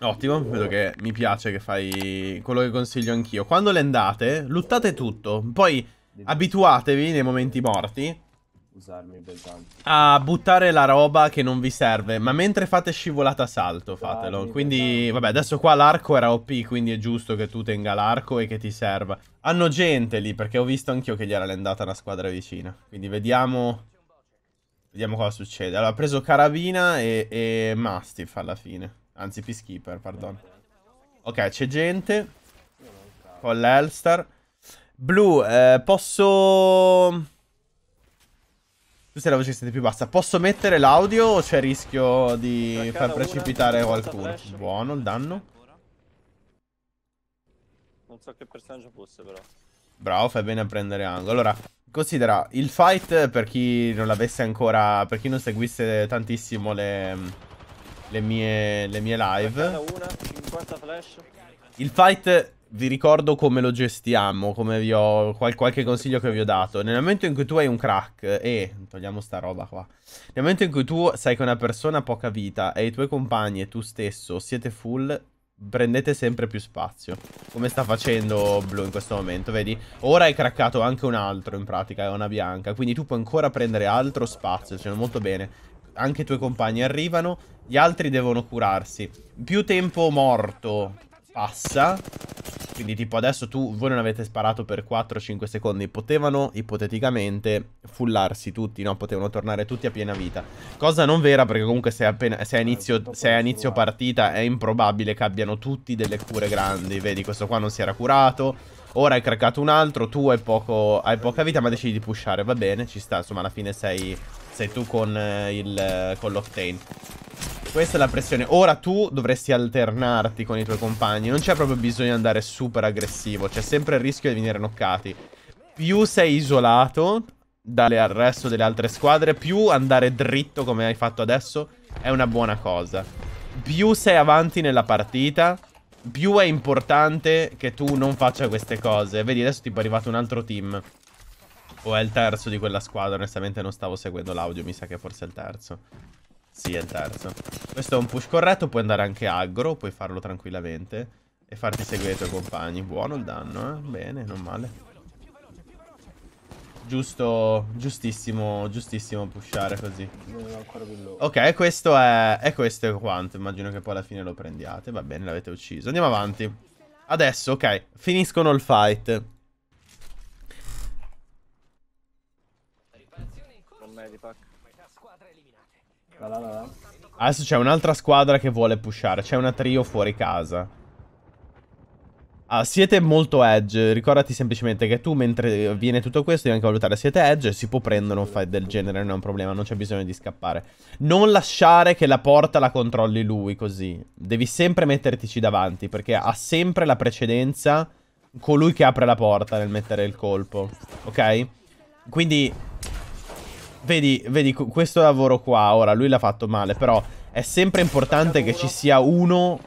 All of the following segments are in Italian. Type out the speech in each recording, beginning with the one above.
Ottimo, vedo che mi piace che fai quello che consiglio anch'io. Quando le andate, luttate tutto, poi abituatevi nei momenti morti usarmi tanto. A buttare la roba che non vi serve. Ma mentre fate scivolata salto, fatelo. Dai, quindi, vabbè, adesso qua l'arco era OP, quindi è giusto che tu tenga l'arco e che ti serva. Hanno gente lì, perché ho visto anch'io che gli era lendata una squadra vicina. Quindi vediamo... Vediamo cosa succede. Allora, ha preso carabina e, e Mastiff alla fine. Anzi, Peacekeeper, pardon. Ok, c'è gente. Con l'Elstar. Blu, eh, posso... Tu sei la voce che sente più bassa. Posso mettere l'audio o c'è rischio di Traccata far precipitare qualcuno? Buono il danno. Non so che personaggio fosse però. Bravo, fai bene a prendere angolo. Allora, considera, il fight per chi non l'avesse ancora, per chi non seguisse tantissimo le, le, mie, le mie live. Una, il fight vi ricordo come lo gestiamo, come vi ho, qual qualche consiglio che vi ho dato. Nel momento in cui tu hai un crack e... Eh, togliamo sta roba qua. Nel momento in cui tu sai che una persona ha poca vita e i tuoi compagni e tu stesso siete full, prendete sempre più spazio. Come sta facendo Blue in questo momento, vedi? Ora hai craccato anche un altro in pratica, è una bianca. Quindi tu puoi ancora prendere altro spazio, cioè molto bene anche i tuoi compagni arrivano, gli altri devono curarsi. Più tempo morto passa quindi tipo adesso tu, voi non avete sparato per 4-5 secondi, potevano ipoteticamente fullarsi tutti, no? Potevano tornare tutti a piena vita. Cosa non vera perché comunque se, appena, se, è, inizio, eh, se è inizio partita è improbabile che abbiano tutti delle cure grandi, vedi questo qua non si era curato, ora hai craccato un altro, tu hai, poco, hai poca vita ma decidi di pushare, va bene, ci sta, insomma alla fine sei, sei tu con, eh, il, eh, con l'Octane. Questa è la pressione. Ora tu dovresti alternarti con i tuoi compagni. Non c'è proprio bisogno di andare super aggressivo. C'è sempre il rischio di venire noccati. Più sei isolato dal resto delle altre squadre, più andare dritto come hai fatto adesso è una buona cosa. Più sei avanti nella partita, più è importante che tu non faccia queste cose. Vedi, adesso tipo è arrivato un altro team. O è il terzo di quella squadra, onestamente non stavo seguendo l'audio, mi sa che forse è il terzo. Sì, è il terzo. Questo è un push corretto, puoi andare anche aggro, puoi farlo tranquillamente. E farti seguire i tuoi compagni. Buono il danno, eh? Bene, non male. Giusto, giustissimo, giustissimo pushare così. Ok, questo è, e questo è quanto. Immagino che poi alla fine lo prendiate. Va bene, l'avete ucciso. Andiamo avanti. Adesso, ok, finiscono il fight. Adesso c'è un'altra squadra che vuole pushare. C'è una trio fuori casa. Ah, siete molto edge. Ricordati semplicemente che tu, mentre viene tutto questo, devi anche valutare. Siete edge, si può prendere un fight del genere, non è un problema, non c'è bisogno di scappare. Non lasciare che la porta la controlli lui così. Devi sempre mettertici davanti, perché ha sempre la precedenza colui che apre la porta nel mettere il colpo. Ok? Quindi Vedi, vedi, questo lavoro qua, ora, lui l'ha fatto male, però è sempre importante che ci sia uno...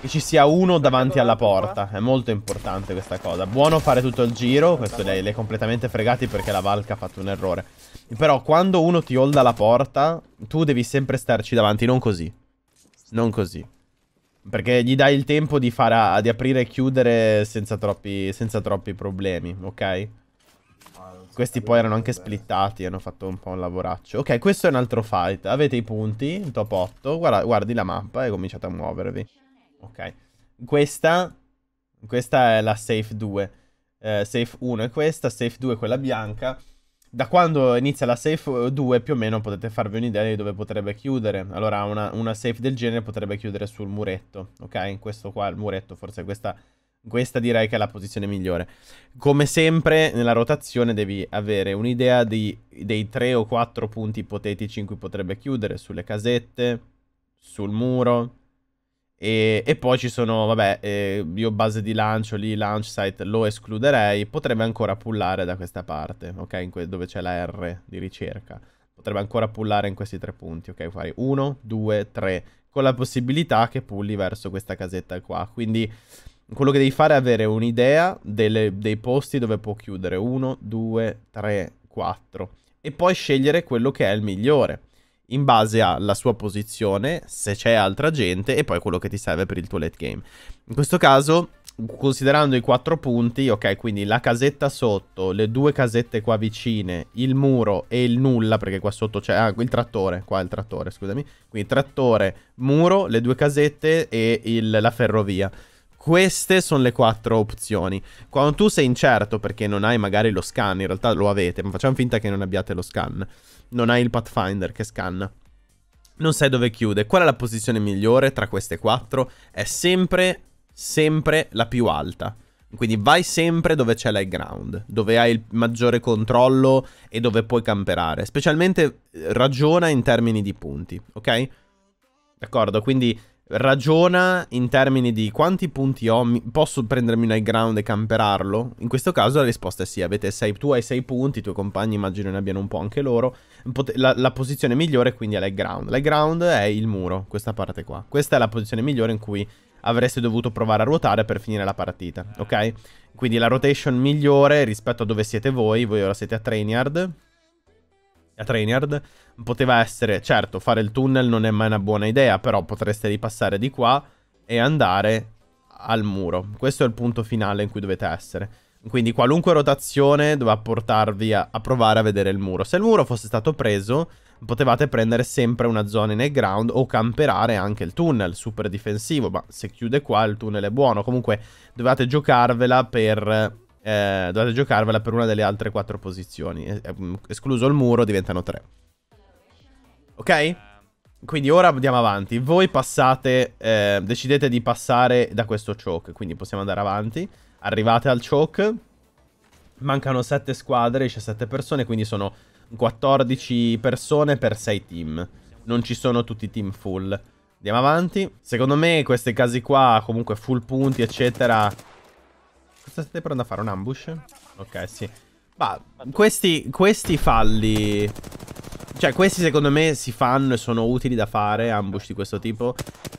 Che ci sia uno davanti alla porta. È molto importante questa cosa. Buono fare tutto il giro, questo l'hai completamente fregati perché la Valka ha fatto un errore. Però quando uno ti holda la porta, tu devi sempre starci davanti, non così. Non così. Perché gli dai il tempo di, fare, di aprire e chiudere senza troppi, senza troppi problemi, ok? Questi poi erano anche splittati, hanno fatto un po' un lavoraccio. Ok, questo è un altro fight. Avete i punti, top 8. Guarda, guardi la mappa e cominciate a muovervi. Ok. Questa, questa è la safe 2. Eh, safe 1 è questa, safe 2 è quella bianca. Da quando inizia la safe 2 più o meno potete farvi un'idea di dove potrebbe chiudere. Allora una, una safe del genere potrebbe chiudere sul muretto, ok? In questo qua il muretto, forse questa questa direi che è la posizione migliore. Come sempre, nella rotazione devi avere un'idea dei 3 o 4 punti ipotetici in cui potrebbe chiudere, sulle casette, sul muro. E, e poi ci sono, vabbè, eh, io base di lancio lì, launch site lo escluderei. Potrebbe ancora pullare da questa parte, ok? dove c'è la R di ricerca. Potrebbe ancora pullare in questi tre punti, ok? Fai 1, 2, 3, con la possibilità che pulli verso questa casetta qua. Quindi quello che devi fare è avere un'idea dei posti dove può chiudere. 1, 2, 3, 4. E poi scegliere quello che è il migliore. In base alla sua posizione, se c'è altra gente, e poi quello che ti serve per il tuo late game. In questo caso, considerando i quattro punti, ok, quindi la casetta sotto, le due casette qua vicine, il muro e il nulla, perché qua sotto c'è, ah, il trattore, qua il trattore, scusami, quindi trattore, muro, le due casette e il, la ferrovia. Queste sono le quattro opzioni. Quando tu sei incerto perché non hai magari lo scan, in realtà lo avete, ma facciamo finta che non abbiate lo scan. Non hai il Pathfinder che scanna. Non sai dove chiude. Qual è la posizione migliore tra queste quattro? È sempre, sempre la più alta. Quindi vai sempre dove c'è l'high ground, dove hai il maggiore controllo e dove puoi camperare. Specialmente eh, ragiona in termini di punti, ok? D'accordo? Quindi ragiona in termini di quanti punti ho, posso prendermi un high ground e camperarlo? In questo caso la risposta è sì, avete sei, tu hai 6 punti, i tuoi compagni immagino ne abbiano un po' anche loro, la, la posizione migliore quindi è l'high ground, l'high ground è il muro, questa parte qua, questa è la posizione migliore in cui avreste dovuto provare a ruotare per finire la partita, ok? Quindi la rotation migliore rispetto a dove siete voi, voi ora siete a Trainyard, a Trainard poteva essere, certo, fare il tunnel non è mai una buona idea, però potreste ripassare di qua e andare al muro. Questo è il punto finale in cui dovete essere. Quindi qualunque rotazione doveva portarvi a, a provare a vedere il muro. Se il muro fosse stato preso, potevate prendere sempre una zona in ground o camperare anche il tunnel, super difensivo, ma se chiude qua il tunnel è buono. Comunque dovevate giocarvela per eh, dovete giocarvela per una delle altre quattro posizioni. Eh, mm, escluso il muro, diventano tre. Ok? Quindi ora andiamo avanti. Voi passate, eh, decidete di passare da questo choke, quindi possiamo andare avanti. Arrivate al choke. Mancano 7 squadre, 17 persone, quindi sono 14 persone per 6 team. Non ci sono tutti i team full. Andiamo avanti. Secondo me questi casi qua, comunque full punti, eccetera, Cosa state provando a fare? Un ambush? Ok, sì. Ma questi, questi falli... Cioè, questi secondo me si fanno e sono utili da fare, ambush di questo tipo,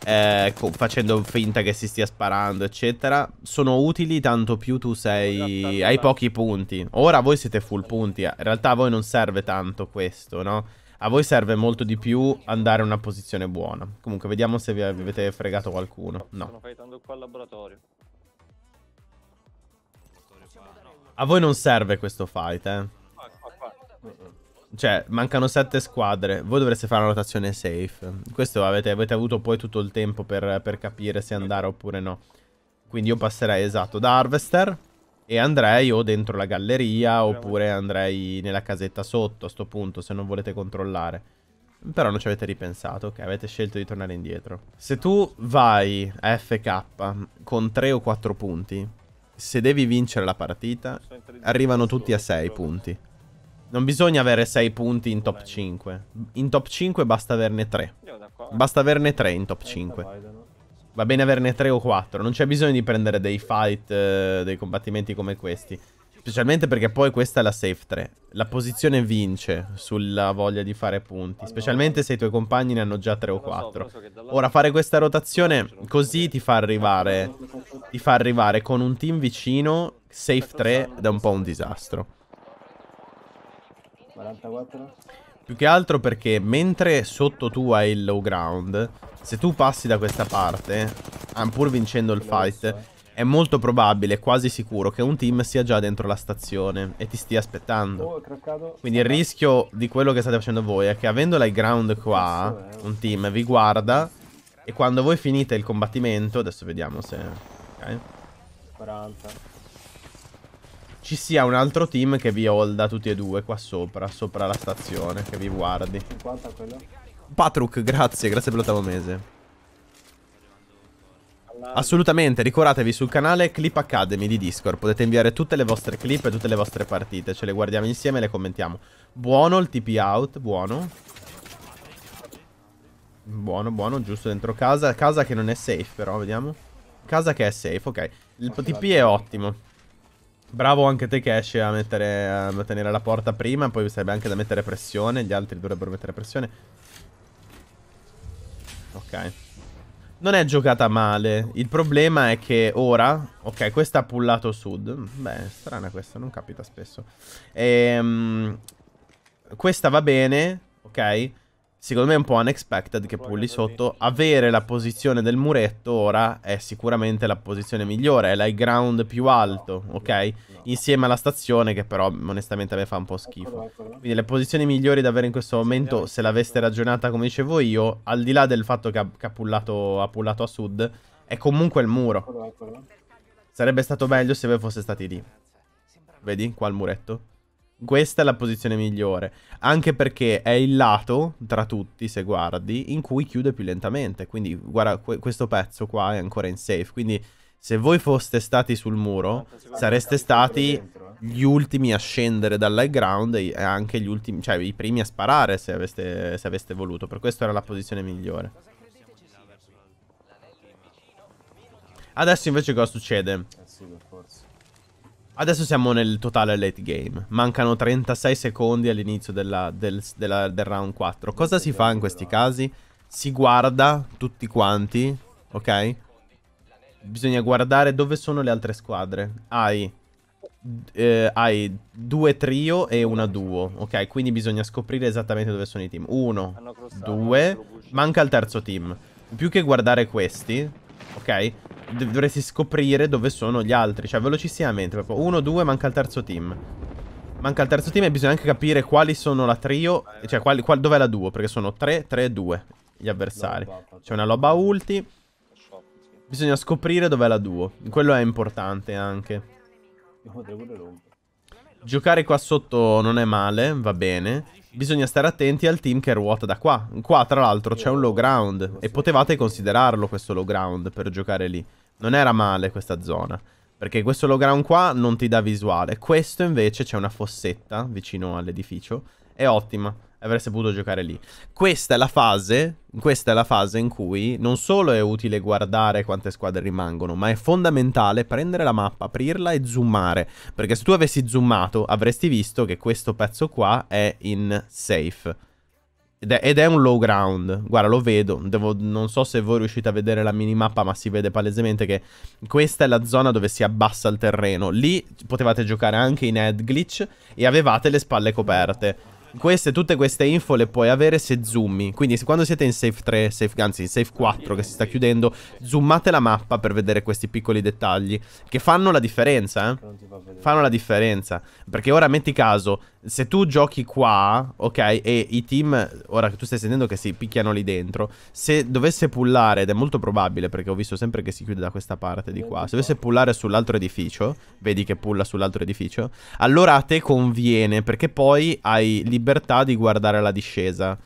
eh, facendo finta che si stia sparando, eccetera. Sono utili tanto più tu sei... Esatto, esatto, hai esatto. pochi punti. Ora voi siete full punti, eh. in realtà a voi non serve tanto questo, no? A voi serve molto di più andare in una posizione buona. Comunque, vediamo se vi avete fregato qualcuno. No. Stanno fightando qua al laboratorio. A voi non serve questo fight, eh. Cioè, mancano sette squadre. Voi dovreste fare una rotazione safe. Questo avete, avete avuto poi tutto il tempo per, per, capire se andare oppure no. Quindi io passerei, esatto, da Harvester. E andrei o dentro la galleria oppure andrei nella casetta sotto a sto punto se non volete controllare. Però non ci avete ripensato, ok? Avete scelto di tornare indietro. Se tu vai a FK con 3 o 4 punti, se devi vincere la partita, arrivano tutti a 6 punti. Non bisogna avere 6 punti in top 5. In top 5 basta averne 3. Basta averne 3 in top 5. Va bene averne 3 o 4. Non c'è bisogno di prendere dei fight, eh, dei combattimenti come questi. Specialmente perché poi questa è la safe 3. La posizione vince sulla voglia di fare punti. Specialmente se i tuoi compagni ne hanno già 3 o 4. Ora fare questa rotazione così ti fa arrivare. Ti fa arrivare con un team vicino. Safe 3 da un po' un disastro. 44? Più che altro perché mentre sotto tu hai il low ground, se tu passi da questa parte, ah, pur vincendo il fight, eh. È molto probabile, quasi sicuro, che un team sia già dentro la stazione e ti stia aspettando. Oh, Quindi il rischio di quello che state facendo voi è che avendo l'high ground qua, un team vi guarda e quando voi finite il combattimento, adesso vediamo se... Ok. 40. Ci sia un altro team che vi holda tutti e due qua sopra, sopra la stazione, che vi guardi. 50 quello. Patrick, grazie, grazie per l'ottavo mese. Assolutamente, ricordatevi sul canale Clip Academy di Discord, potete inviare tutte le vostre clip e tutte le vostre partite, ce le guardiamo insieme e le commentiamo. Buono il TP out, buono. Buono, buono, giusto dentro casa, casa che non è safe però, vediamo. Casa che è safe, ok. Il TP è ottimo. Bravo anche te che esci a, mettere, a tenere la porta prima, poi sarebbe anche da mettere pressione, gli altri dovrebbero mettere pressione. Ok. Non è giocata male. Il problema è che ora... Ok, questa ha pullato sud. Beh, strana questa, non capita spesso. Ehm, questa va bene, ok? secondo me è un po' unexpected che pulli sotto. Avere la posizione del muretto ora è sicuramente la posizione migliore, è l'high ground più alto, ok? Insieme alla stazione che però onestamente a me fa un po' schifo. Quindi le posizioni migliori da avere in questo momento, se l'aveste ragionata come dicevo io, al di là del fatto che ha, che ha, pullato, ha pullato a sud, è comunque il muro. Sarebbe stato meglio se voi fosse stati lì. Vedi qua il muretto? Questa è la posizione migliore, anche perché è il lato, tra tutti se guardi, in cui chiude più lentamente, quindi guarda que questo pezzo qua è ancora in safe, quindi se voi foste stati sul muro sareste stati eh. gli ultimi a scendere dal ground e anche gli ultimi, cioè i primi a sparare se aveste, se aveste voluto, per questo era la posizione migliore. Adesso invece cosa succede? Adesso siamo nel totale late game. Mancano 36 secondi all'inizio del, del, round 4. Cosa si fa in questi casi? Si guarda tutti quanti, ok? Bisogna guardare dove sono le altre squadre. Hai, eh, hai due trio e una duo, ok? Quindi bisogna scoprire esattamente dove sono i team. Uno, due, manca il terzo team. Più che guardare questi, ok? dovresti scoprire dove sono gli altri. Cioè, velocissimamente. Proprio. Uno, due, manca il terzo team. Manca il terzo team e bisogna anche capire quali sono la trio. Cioè, qual, qual, dov'è la duo? Perché sono tre, tre e 2 gli avversari. C'è una loba ulti. Bisogna scoprire dov'è la duo. Quello è importante anche. Giocare qua sotto non è male, va bene. Bisogna stare attenti al team che ruota da qua. Qua, tra l'altro, c'è un low ground. E potevate considerarlo questo low ground per giocare lì. Non era male questa zona. Perché questo low ground qua non ti dà visuale. Questo invece c'è una fossetta vicino all'edificio. È ottima. Avreste potuto giocare lì. Questa è, la fase, questa è la fase in cui non solo è utile guardare quante squadre rimangono, ma è fondamentale prendere la mappa, aprirla e zoomare. Perché se tu avessi zoomato avresti visto che questo pezzo qua è in safe. Ed è, ed è, un low ground. Guarda, lo vedo. Devo, non so se voi riuscite a vedere la minimappa, ma si vede palesemente che questa è la zona dove si abbassa il terreno. Lì potevate giocare anche in head glitch e avevate le spalle coperte. Queste, tutte queste info le puoi avere se zoomi. Quindi se quando siete in Safe 3, safe, anzi in Safe 4 che si sta chiudendo, zoomate la mappa per vedere questi piccoli dettagli che fanno la differenza, eh? Fanno la differenza. Perché ora metti caso, se tu giochi qua, ok, e i team, ora che tu stai sentendo che si picchiano lì dentro, se dovesse pullare, ed è molto probabile perché ho visto sempre che si chiude da questa parte di qua, se dovesse pullare sull'altro edificio, vedi che pulla sull'altro edificio, allora a te conviene perché poi hai liberato libertà di guardare la discesa.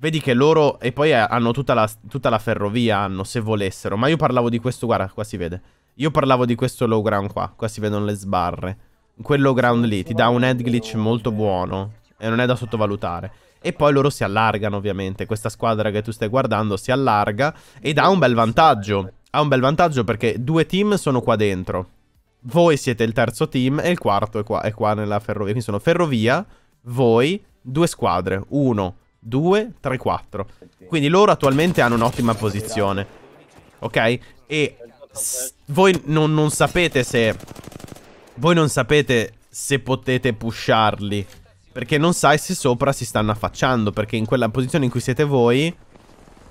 Vedi che loro, e poi eh, hanno tutta la, tutta la ferrovia, hanno, se volessero. Ma io parlavo di questo, guarda, qua si vede. Io parlavo di questo low ground qua, qua si vedono le sbarre. Quello ground lì ti dà un head glitch molto buono e non è da sottovalutare. E poi loro si allargano ovviamente, questa squadra che tu stai guardando si allarga ed ha un bel vantaggio. Ha un bel vantaggio perché due team sono qua dentro. Voi siete il terzo team e il quarto è qua, è qua nella ferrovia. Quindi sono ferrovia, voi, due squadre, Uno, due, tre, quattro. Quindi loro attualmente hanno un'ottima posizione, ok? E voi non, non sapete se... Voi non sapete se potete pusharli, perché non sai se sopra si stanno affacciando, perché in quella posizione in cui siete voi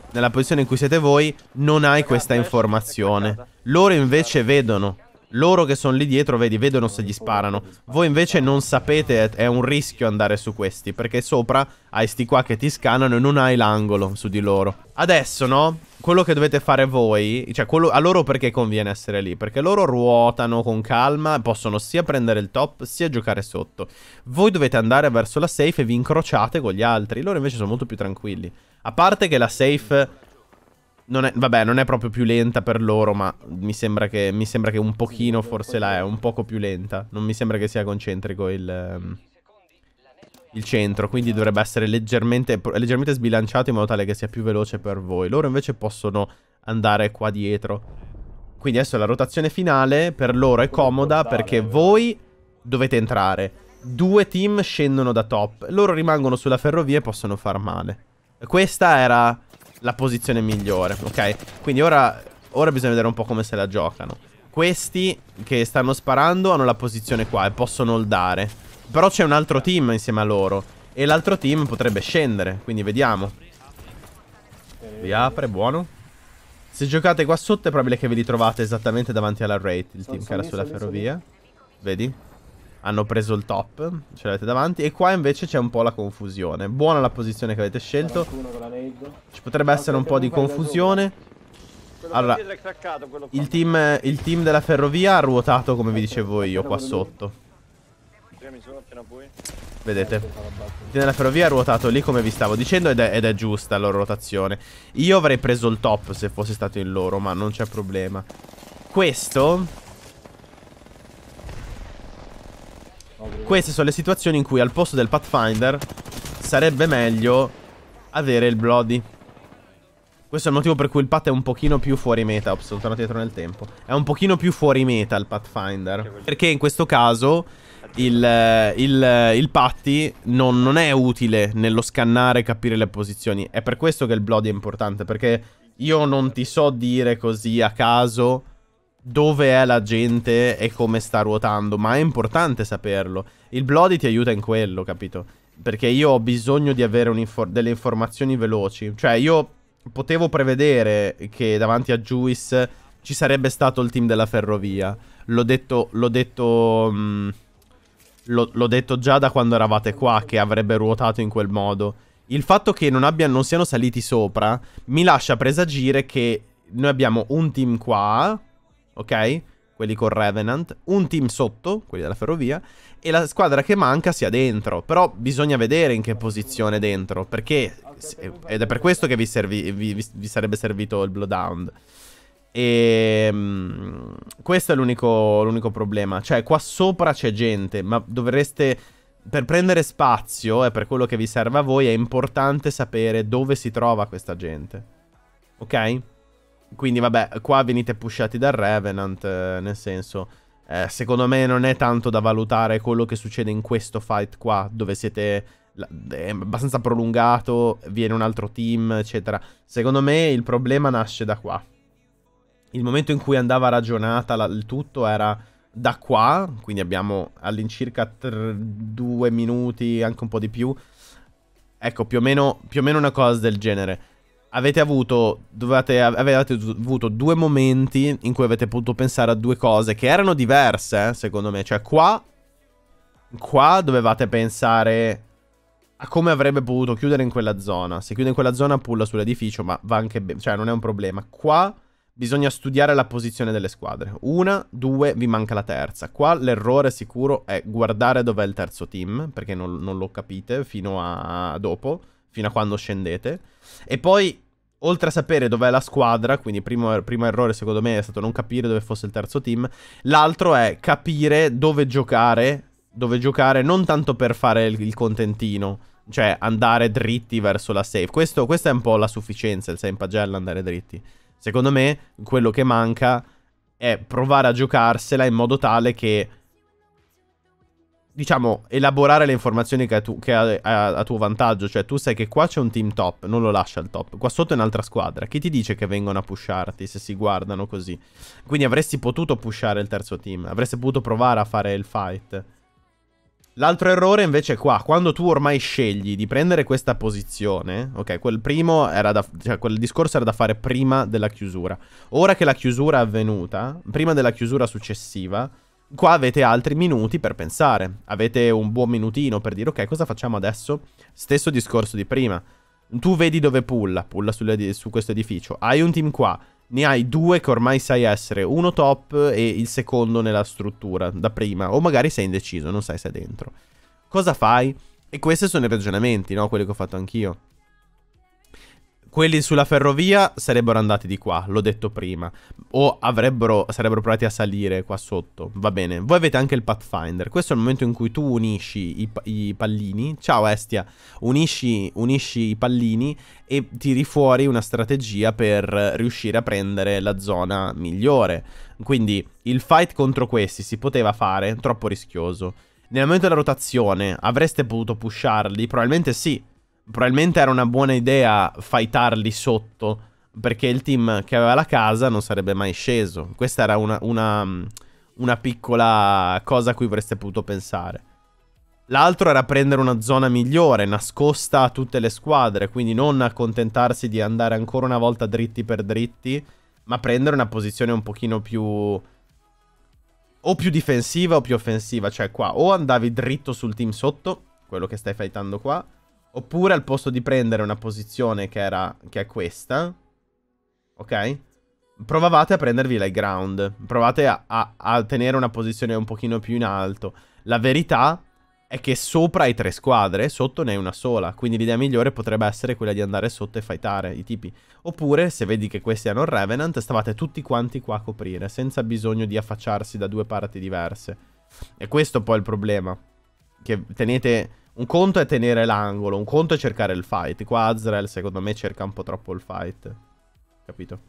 nella posizione in cui siete voi, non hai questa informazione. Loro invece vedono. Loro che sono lì dietro, vedi, vedono se gli sparano. Voi invece non sapete, è un rischio andare su questi, perché sopra hai sti qua che ti scannano e non hai l'angolo su di loro. Adesso, no? Quello che dovete fare voi, cioè quello, a loro perché conviene essere lì? Perché loro ruotano con calma, possono sia prendere il top, sia giocare sotto. Voi dovete andare verso la safe e vi incrociate con gli altri, loro invece sono molto più tranquilli. A parte che la safe non è, vabbè, non è proprio più lenta per loro, ma mi sembra che, mi sembra che un pochino forse la è, un poco più lenta. Non mi sembra che sia concentrico il, ehm, il centro, quindi dovrebbe essere leggermente, leggermente sbilanciato in modo tale che sia più veloce per voi. Loro invece possono andare qua dietro. Quindi adesso la rotazione finale per loro è comoda perché voi dovete entrare. Due team scendono da top, loro rimangono sulla ferrovia e possono far male. Questa era la posizione migliore, ok? Quindi ora, ora bisogna vedere un po' come se la giocano. Questi che stanno sparando hanno la posizione qua e possono holdare. Però c'è un altro team insieme a loro. E l'altro team potrebbe scendere, quindi vediamo. Riapre, buono. Se giocate qua sotto è probabile che ve li trovate esattamente davanti alla rate, il team che era sulla ferrovia. Vedi? hanno preso il top, ce l'avete davanti. E qua invece c'è un po' la confusione. Buona la posizione che avete scelto. Ci potrebbe essere un po' di confusione. Allora, il team, il team della ferrovia ha ruotato, come vi dicevo io, qua sotto. Vedete, il team della ferrovia ha ruotato lì come vi stavo dicendo ed è, ed è giusta la loro rotazione. Io avrei preso il top se fosse stato in loro, ma non c'è problema. Questo Queste sono le situazioni in cui al posto del Pathfinder sarebbe meglio avere il Bloody. Questo è il motivo per cui il Pat è un pochino più fuori meta. Ops, sono tornato dietro nel tempo. È un pochino più fuori meta il Pathfinder. Perché in questo caso il, eh, il, eh, il Patty non, non, è utile nello scannare e capire le posizioni. È per questo che il Bloody è importante. Perché io non ti so dire così a caso dove è la gente e come sta ruotando, ma è importante saperlo. Il Bloody ti aiuta in quello, capito? Perché io ho bisogno di avere delle informazioni veloci. Cioè, io potevo prevedere che davanti a Juice ci sarebbe stato il team della ferrovia. L'ho detto, l'ho detto... Mm, l'ho detto già da quando eravate qua che avrebbe ruotato in quel modo. Il fatto che non, abbia, non siano saliti sopra mi lascia presagire che noi abbiamo un team qua, ok? Quelli con Revenant, un team sotto, quelli della ferrovia, e la squadra che manca sia dentro. Però bisogna vedere in che posizione dentro, perché... Ed è per questo che vi, servi, vi, vi sarebbe servito il Bloodhound. E ehm, questo è l'unico problema. Cioè, qua sopra c'è gente, ma dovreste. Per prendere spazio e per quello che vi serve a voi, è importante sapere dove si trova questa gente. Ok? Quindi vabbè, qua venite pushati dal Revenant, eh, nel senso... Eh, secondo me non è tanto da valutare quello che succede in questo fight qua, dove siete... È abbastanza prolungato, viene un altro team, eccetera. Secondo me il problema nasce da qua. Il momento in cui andava ragionata la, il tutto era da qua, quindi abbiamo all'incirca due minuti, anche un po' di più. Ecco, più o, meno, più o meno una cosa del genere avete avuto, dovevate, avevate avuto due momenti in cui avete potuto pensare a due cose che erano diverse, eh, secondo me. Cioè, qua, qua dovevate pensare a come avrebbe potuto chiudere in quella zona. Se chiude in quella zona, pulla sull'edificio, ma va anche bene. Cioè, non è un problema. Qua bisogna studiare la posizione delle squadre. Una, due, vi manca la terza. Qua l'errore sicuro è guardare dov'è il terzo team, perché non, non lo capite fino a dopo fino a quando scendete. E poi, oltre a sapere dov'è la squadra, quindi primo, primo errore secondo me è stato non capire dove fosse il terzo team, l'altro è capire dove giocare, dove giocare non tanto per fare il, il contentino, cioè andare dritti verso la save. Questo, questa è un po' la sufficienza, il save in pagella, andare dritti. Secondo me, quello che manca è provare a giocarsela in modo tale che diciamo, elaborare le informazioni che, a, tu, che a, a, tuo vantaggio. Cioè, tu sai che qua c'è un team top, non lo lascia il top. Qua sotto è un'altra squadra. Chi ti dice che vengono a pusharti se si guardano così? Quindi avresti potuto pushare il terzo team. Avresti potuto provare a fare il fight. L'altro errore invece è qua, quando tu ormai scegli di prendere questa posizione, ok, quel primo era da, cioè quel discorso era da fare prima della chiusura. Ora che la chiusura è avvenuta, prima della chiusura successiva, Qua avete altri minuti per pensare, avete un buon minutino per dire ok cosa facciamo adesso? Stesso discorso di prima, tu vedi dove pulla, pulla su questo edificio, hai un team qua, ne hai due che ormai sai essere, uno top e il secondo nella struttura da prima, o magari sei indeciso, non sai se è dentro. Cosa fai? E questi sono i ragionamenti, no? Quelli che ho fatto anch'io quelli sulla ferrovia sarebbero andati di qua, l'ho detto prima. O avrebbero, sarebbero provati a salire qua sotto. Va bene. Voi avete anche il Pathfinder. Questo è il momento in cui tu unisci i, i pallini. Ciao Estia. Unisci, unisci, i pallini e tiri fuori una strategia per riuscire a prendere la zona migliore. Quindi il fight contro questi si poteva fare, troppo rischioso. Nel momento della rotazione avreste potuto pusharli? Probabilmente sì probabilmente era una buona idea fightarli sotto, perché il team che aveva la casa non sarebbe mai sceso. Questa era una, una, mm, una piccola cosa a cui avreste potuto pensare. L'altro era prendere una zona migliore, nascosta a tutte le squadre, quindi non accontentarsi di andare ancora una volta dritti per dritti, ma prendere una posizione un pochino più o più difensiva o più offensiva. Cioè qua o andavi dritto sul team sotto, quello che stai fightando qua, Oppure al posto di prendere una posizione che, era, che è questa, ok? Provavate a prendervi l'high ground, provate a, a, a, tenere una posizione un pochino più in alto. La verità è che sopra hai tre squadre, sotto ne hai una sola, quindi l'idea migliore potrebbe essere quella di andare sotto e fightare i tipi. Oppure, se vedi che questi hanno il Revenant, stavate tutti quanti qua a coprire, senza bisogno di affacciarsi da due parti diverse. E questo poi è il problema, che tenete un conto è tenere l'angolo, un conto è cercare il fight. Qua Azrael secondo me cerca un po' troppo il fight. Capito?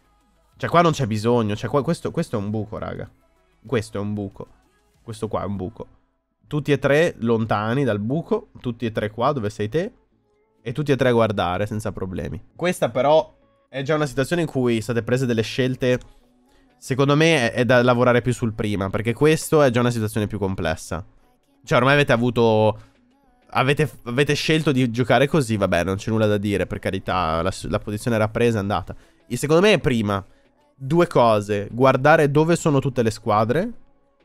Cioè qua non c'è bisogno, cioè qua, questo, questo è un buco, raga. Questo è un buco. Questo qua è un buco. Tutti e tre lontani dal buco, tutti e tre qua dove sei te. E tutti e tre a guardare senza problemi. Questa però è già una situazione in cui state prese delle scelte... Secondo me è da lavorare più sul prima, perché questo è già una situazione più complessa. Cioè ormai avete avuto Avete, avete, scelto di giocare così, vabbè, non c'è nulla da dire, per carità, la, la posizione era presa, è andata. E secondo me è prima, due cose, guardare dove sono tutte le squadre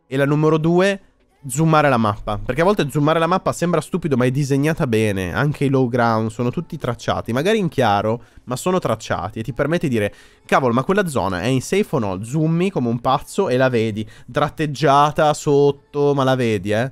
e la numero due, zoomare la mappa. Perché a volte zoomare la mappa sembra stupido, ma è disegnata bene, anche i low ground sono tutti tracciati, magari in chiaro, ma sono tracciati e ti permette di dire, cavolo, ma quella zona è in safe o no? Zoomi come un pazzo e la vedi, tratteggiata sotto, ma la vedi, eh.